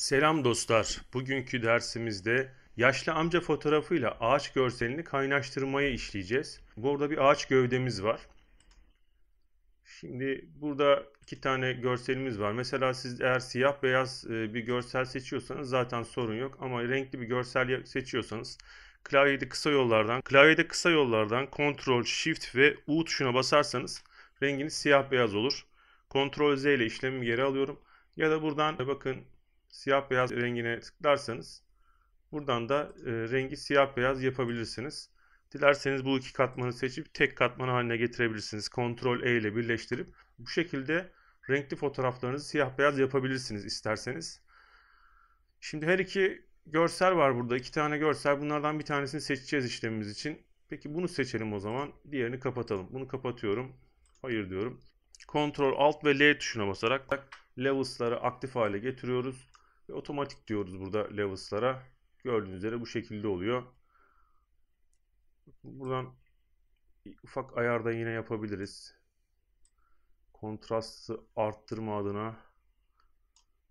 Selam dostlar. Bugünkü dersimizde yaşlı amca fotoğrafıyla ağaç görselini kaynaştırmayı işleyeceğiz. Burada bir ağaç gövdemiz var. Şimdi burada iki tane görselimiz var. Mesela siz eğer siyah beyaz e, bir görsel seçiyorsanız zaten sorun yok. Ama renkli bir görsel seçiyorsanız klavyede kısa yollardan, klavyede kısa yollardan Ctrl, Shift ve U tuşuna basarsanız renginiz siyah beyaz olur. Ctrl Z ile işlemi geri alıyorum. Ya da buradan e, bakın siyah beyaz rengine tıklarsanız buradan da e, rengi siyah beyaz yapabilirsiniz. Dilerseniz bu iki katmanı seçip tek katman haline getirebilirsiniz. Ctrl E ile birleştirip bu şekilde renkli fotoğraflarınızı siyah beyaz yapabilirsiniz isterseniz. Şimdi her iki görsel var burada. iki tane görsel. Bunlardan bir tanesini seçeceğiz işlemimiz için. Peki bunu seçelim o zaman. Diğerini kapatalım. Bunu kapatıyorum. Hayır diyorum. Ctrl Alt ve L tuşuna basarak levels'ları aktif hale getiriyoruz. Ve otomatik diyoruz burada levels'lara. Gördüğünüz üzere bu şekilde oluyor. Buradan ufak ayarda yine yapabiliriz. Kontrastı arttırma adına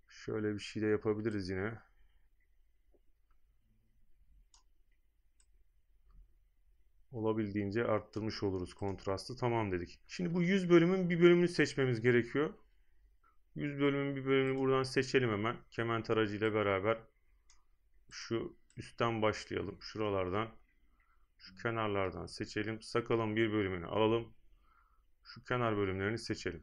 şöyle bir şey de yapabiliriz yine. olabildiğince arttırmış oluruz kontrastı. Tamam dedik. Şimdi bu 100 bölümün bir bölümünü seçmemiz gerekiyor. 100 bölümün bir bölümünü buradan seçelim hemen. Kement aracıyla beraber şu üstten başlayalım. Şuralardan şu kenarlardan seçelim. Sakalın bir bölümünü alalım. Şu kenar bölümlerini seçelim.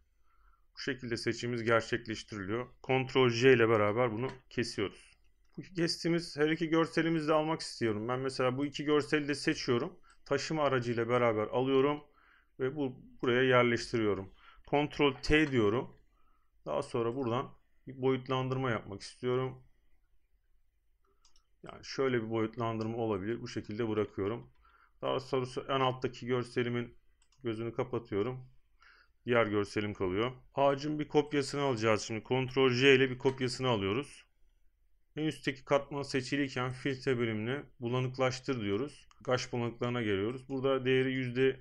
Bu şekilde seçimimiz gerçekleştiriliyor. Ctrl J ile beraber bunu kesiyoruz. Bu kestiğimiz her iki görselimizi de almak istiyorum. Ben mesela bu iki görseli de seçiyorum. Taşıma aracıyla beraber alıyorum ve bu buraya yerleştiriyorum. Ctrl T diyorum. Daha sonra buradan bir boyutlandırma yapmak istiyorum. Yani şöyle bir boyutlandırma olabilir. Bu şekilde bırakıyorum. Daha sonra en alttaki görselimin gözünü kapatıyorum. Diğer görselim kalıyor. Ağacın bir kopyasını alacağız şimdi. Ctrl J ile bir kopyasını alıyoruz. En üstteki katman seçiliyken filtre bölümüne bulanıklaştır diyoruz. Kaş bulanıklığına geliyoruz. Burada değeri yüzde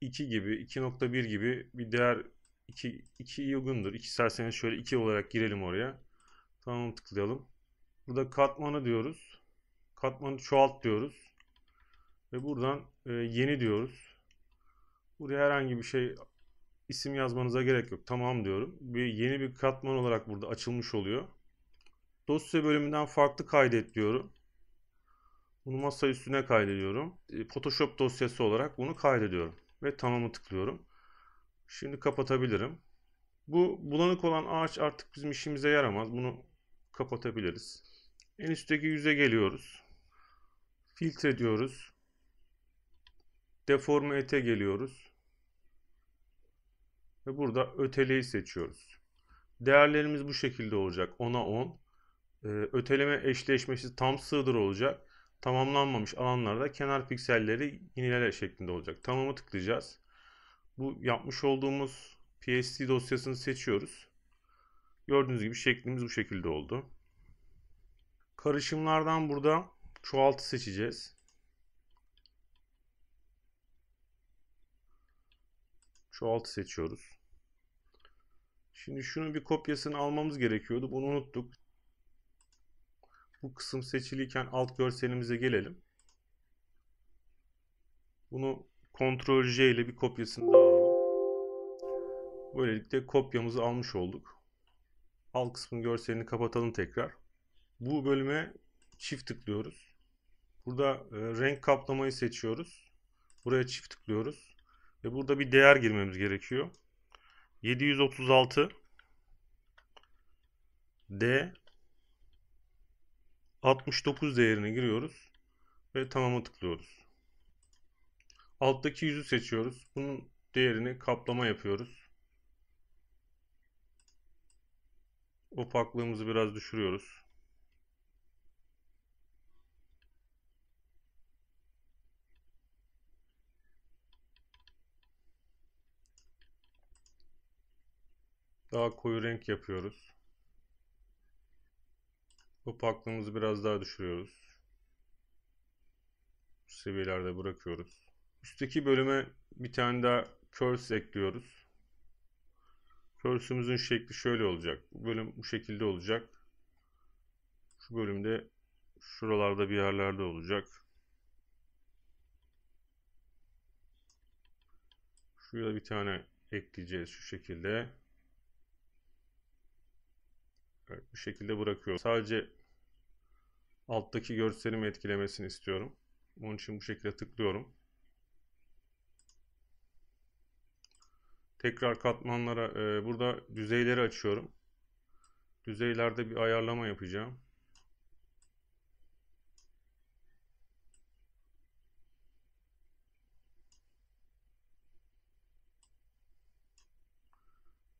2 gibi 2.1 gibi bir değer 2, 2 uygundur. 2 isterseniz şöyle 2 olarak girelim oraya. Tamam tıklayalım. Burada katmanı diyoruz. Katmanı çoğalt diyoruz. Ve buradan e, yeni diyoruz. Buraya herhangi bir şey isim yazmanıza gerek yok. Tamam diyorum. Bir yeni bir katman olarak burada açılmış oluyor. Dosya bölümünden farklı kaydet diyorum. Bunu masa üstüne kaydediyorum. E, Photoshop dosyası olarak bunu kaydediyorum ve tamamı tıklıyorum. Şimdi kapatabilirim. Bu bulanık olan ağaç artık bizim işimize yaramaz. Bunu kapatabiliriz. En üstteki yüze geliyoruz. Filtre diyoruz. Deforme ete geliyoruz. Ve burada öteleyi seçiyoruz. Değerlerimiz bu şekilde olacak. 10'a 10. Ee, öteleme eşleşmesi tam sığdır olacak. Tamamlanmamış alanlarda kenar pikselleri yinele şeklinde olacak. Tamamı tıklayacağız bu yapmış olduğumuz PSD dosyasını seçiyoruz. Gördüğünüz gibi şeklimiz bu şekilde oldu. Karışımlardan burada çoğaltı seçeceğiz. Çoğaltı seçiyoruz. Şimdi şunun bir kopyasını almamız gerekiyordu. Bunu unuttuk. Bu kısım seçiliyken alt görselimize gelelim. Bunu Ctrl J ile bir kopyasını daha Böylelikle kopyamızı almış olduk. Alt kısmın görselini kapatalım tekrar. Bu bölüme çift tıklıyoruz. Burada e, renk kaplamayı seçiyoruz. Buraya çift tıklıyoruz. Ve burada bir değer girmemiz gerekiyor. 736 D 69 değerini giriyoruz ve tamamı tıklıyoruz. Alttaki yüzü seçiyoruz. Bunun değerini kaplama yapıyoruz. Ufaklığımızı biraz düşürüyoruz. Daha koyu renk yapıyoruz. Ufaklığımızı biraz daha düşürüyoruz. Bu seviyelerde bırakıyoruz. Üstteki bölüme bir tane daha curves ekliyoruz. Körsümüzün şekli şöyle olacak. Bu bölüm bu şekilde olacak. Şu bölümde şuralarda bir yerlerde olacak. Şuraya bir tane ekleyeceğiz şu şekilde. Evet, bu şekilde bırakıyorum. Sadece alttaki görselimi etkilemesini istiyorum. Onun için bu şekilde tıklıyorum. Tekrar katmanlara e, burada düzeyleri açıyorum. Düzeylerde bir ayarlama yapacağım.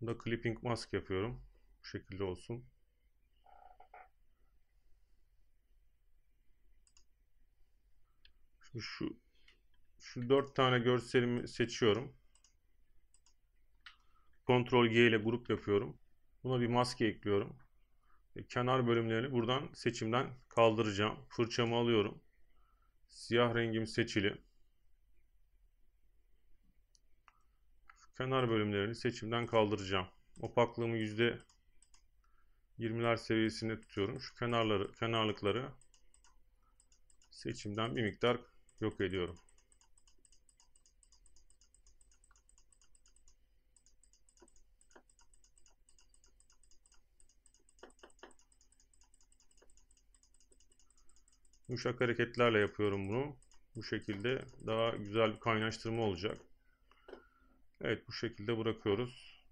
Bunda clipping mask yapıyorum. Bu şekilde olsun. Şimdi şu şu dört tane görselimi seçiyorum. Ctrl G ile grup yapıyorum. Buna bir maske ekliyorum. Ve kenar bölümlerini buradan seçimden kaldıracağım. Fırçamı alıyorum. Siyah rengim seçili. Kenar bölümlerini seçimden kaldıracağım. Opaklığımı yüzde 20'ler seviyesinde tutuyorum. Şu kenarları, kenarlıkları seçimden bir miktar yok ediyorum. Yumuşak hareketlerle yapıyorum bunu. Bu şekilde daha güzel bir kaynaştırma olacak. Evet bu şekilde bırakıyoruz.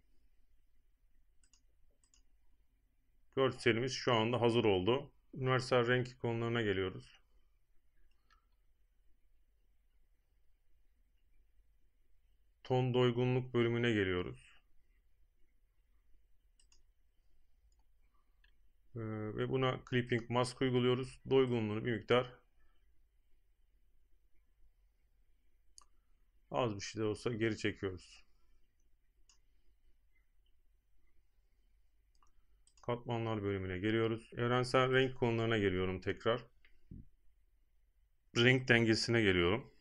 Görselimiz şu anda hazır oldu. Universal renk ikonlarına geliyoruz. Ton doygunluk bölümüne geliyoruz. Ee, ve buna clipping mask uyguluyoruz. Doygunluğunu bir miktar az bir şey de olsa geri çekiyoruz. Katmanlar bölümüne geliyoruz. Evrensel renk konularına geliyorum tekrar. Renk dengesine geliyorum.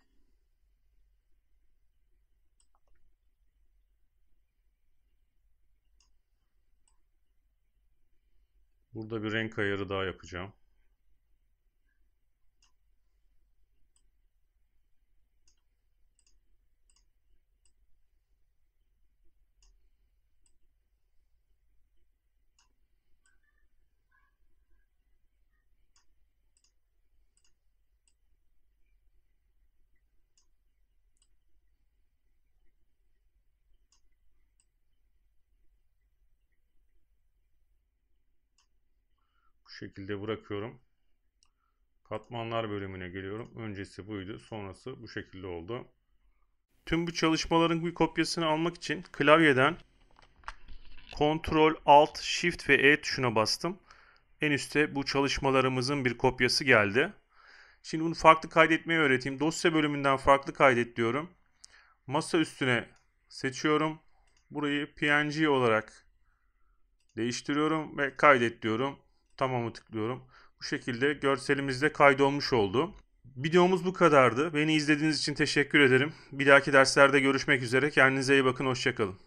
Burada bir renk ayarı daha yapacağım. şekilde bırakıyorum. Katmanlar bölümüne geliyorum. Öncesi buydu. Sonrası bu şekilde oldu. Tüm bu çalışmaların bir kopyasını almak için klavyeden Ctrl Alt Shift ve E tuşuna bastım. En üste bu çalışmalarımızın bir kopyası geldi. Şimdi bunu farklı kaydetmeyi öğreteyim. Dosya bölümünden farklı kaydet diyorum. Masa üstüne seçiyorum. Burayı PNG olarak değiştiriyorum ve kaydet diyorum. Tamamı tıklıyorum. Bu şekilde görselimizde kaydolmuş oldu. Videomuz bu kadardı. Beni izlediğiniz için teşekkür ederim. Bir dahaki derslerde görüşmek üzere. Kendinize iyi bakın. Hoşçakalın.